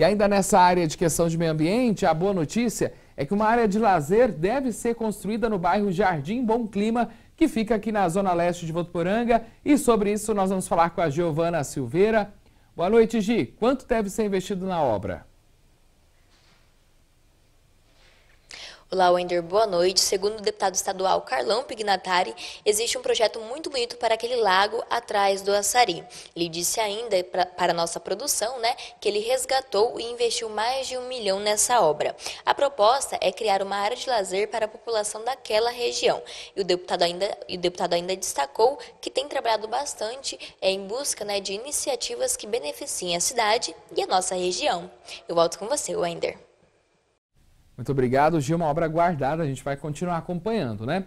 E ainda nessa área de questão de meio ambiente, a boa notícia é que uma área de lazer deve ser construída no bairro Jardim Bom Clima, que fica aqui na zona leste de Votuporanga. E sobre isso nós vamos falar com a Giovana Silveira. Boa noite, Gi. Quanto deve ser investido na obra? Olá, Wender, boa noite. Segundo o deputado estadual Carlão Pignatari, existe um projeto muito bonito para aquele lago atrás do Açari. Ele disse ainda pra, para nossa produção né, que ele resgatou e investiu mais de um milhão nessa obra. A proposta é criar uma área de lazer para a população daquela região. E o deputado ainda, o deputado ainda destacou que tem trabalhado bastante é, em busca né, de iniciativas que beneficiem a cidade e a nossa região. Eu volto com você, Wender. Muito obrigado, Gil. Uma obra guardada, a gente vai continuar acompanhando, né?